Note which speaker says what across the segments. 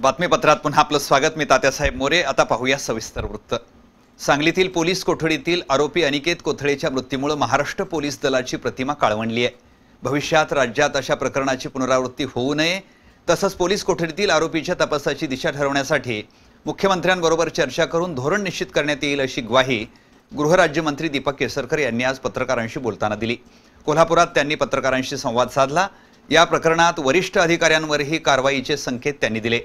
Speaker 1: बातमीपत्रात पुन्हा आपलं स्वागत मी तात्यासाहेब मोरे आता पाहूया सविस्तर वृत्त सांगलीतील पोलीस कोठडीतील आरोपी अनिकेत कोथळेच्या मृत्यूमुळे महाराष्ट्र पोलीस दलाची प्रतिमा काळवणली आहे भविष्यात राज्यात अशा प्रकरणाची पुनरावृत्ती होऊ नये तसंच पोलीस कोठडीतील आरोपीच्या तपासाची दिशा ठरवण्यासाठी मुख्यमंत्र्यांबरोबर चर्चा करून धोरण निश्चित करण्यात येईल अशी ग्वाही गृहराज्यमंत्री दीपक केसरकर यांनी आज पत्रकारांशी बोलताना दिली कोल्हापुरात त्यांनी पत्रकारांशी संवाद साधला या प्रकरणात वरिष्ठ अधिकाऱ्यांवरही कारवाईचे संकेत त्यांनी दिले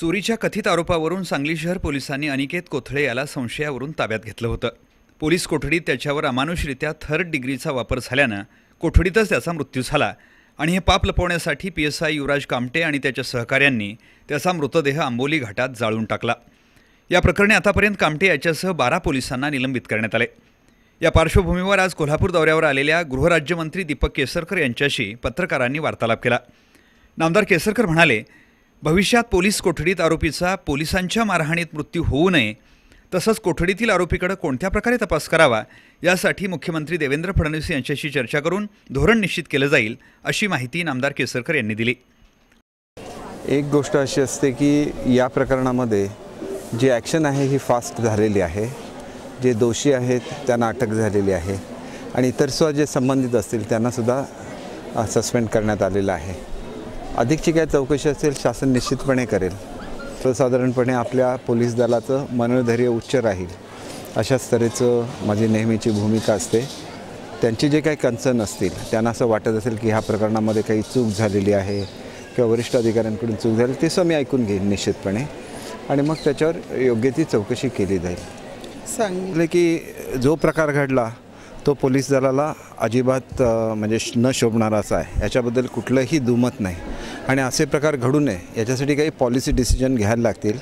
Speaker 1: चोरीच्या कथित आरोपावरून सांगली शहर पोलिसांनी अनिकेत कोथळे याला संशयावरून ताब्यात घेतलं होतं पोलीस कोठडीत त्याच्यावर अमानुषरित्या थर्ड डिग्रीचा वापर झाल्यानं कोठडीतच त्याचा मृत्यू झाला आणि हे पाप लपवण्यासाठी P S I Yuvraj Kamte आणि त्याच्या सहकाऱ्यांनी त्याचा मृतदेह आंबोली घाटात जाळून टाकला या प्रकरणी आतापर्यंत कामटे याच्यासह बारा पोलिसांना निलंबित करण्यात आले या पार्श्वभूमीवर आज कोल्हापूर दौऱ्यावर आलेल्या गृहराज्यमंत्री दीपक केसरकर यांच्याशी पत्रकारांनी वार्तालाप केला नामदार केसरकर म्हणाले भविष्यात पोलीस कोठडीत आरोपीचा पोलिसांच्या मारहाणीत मृत्यू होऊ नये तसंच कोठडीतील आरोपीकडे कोणत्या प्रकारे तपास करावा यासाठी मुख्यमंत्री देवेंद्र फडणवीस यांच्याशी चर्चा करून धोरण निश्चित केलं जाईल अशी माहिती नामदार केसरकर यांनी दिली
Speaker 2: एक गोष्ट अशी असते की या प्रकरणामध्ये जे ॲक्शन आहे ही फास्ट झालेली आहे जे दोषी आहेत त्यांना अटक झालेली आहे आणि इतर सुद्धा जे संबंधित असतील त्यांनासुद्धा सस्पेंड करण्यात आलेलं आहे अधिकची काय चौकशी असेल शासन निश्चितपणे करेल तर साधारणपणे आपल्या पोलीस दलाचं मनोधैर्य उच्च राहील अशाच तऱ्हेचं माझी नेहमीची भूमिका असते त्यांची जे काही कन्सर्न असतील त्यांना असं वाटत असेल की ह्या प्रकरणामध्ये काही चूक झालेली आहे किंवा वरिष्ठ अधिकाऱ्यांकडून चूक झाली ते मी ऐकून घेईन निश्चितपणे आणि मग त्याच्यावर योग्य ती चौकशी केली जाईल सांगले की जो प्रकार घडला तो पोलीस दलाला अजिबात म्हणजे न असा आहे याच्याबद्दल कुठलंही दुमत नाही आणि असे प्रकार घडू नये याच्यासाठी काही पॉलिसी डिसिजन घ्यायला लागतील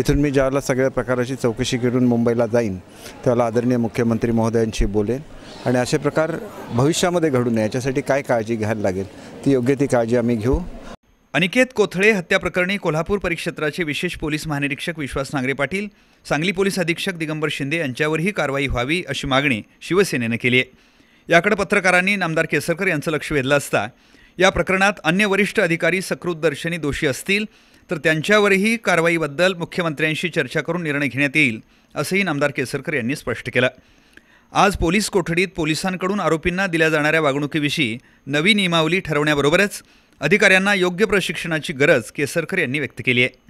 Speaker 2: इथून मी ज्याला सगळ्या प्रकाराची चौकशी करून मुंबईला जाईन त्यावेळेला आदरणीय मुख्यमंत्री महोदयांशी बोलेन आणि असे प्रकार भविष्यामध्ये घडू नये याच्यासाठी काय काळजी घ्यायला लागेल ती योग्य ती काळजी आम्ही घेऊ
Speaker 1: अनिकेत कोथळे हत्याप्रकरणी कोल्हापूर परिक्षेत्राचे विशेष पोलीस महानिरीक्षक विश्वास नांगरे पाटील सांगली पोलीस अधीक्षक दिगंबर शिंदे यांच्यावरही कारवाई व्हावी अशी मागणी शिवसेनेनं केली आहे याकडे पत्रकारांनी नामदार केसरकर यांचं लक्ष वेधलं असता या प्रकरणात अन्य वरिष्ठ अधिकारी सकृतदर्शनी दोषी असतील तर त्यांच्यावरही कारवाईबद्दल मुख्यमंत्र्यांशी चर्चा करून निर्णय घेण्यात येईल असंही नामदार केसरकर यांनी स्पष्ट केलं आज पोलीस कोठडीत पोलिसांकडून आरोपींना दिल्या जाणाऱ्या वागणुकीविषयी नवी नियमावली ठरवण्याबरोबरच अधिकाऱ्यांना योग्य प्रशिक्षणाची गरज केसरकर यांनी व्यक्त केली आहे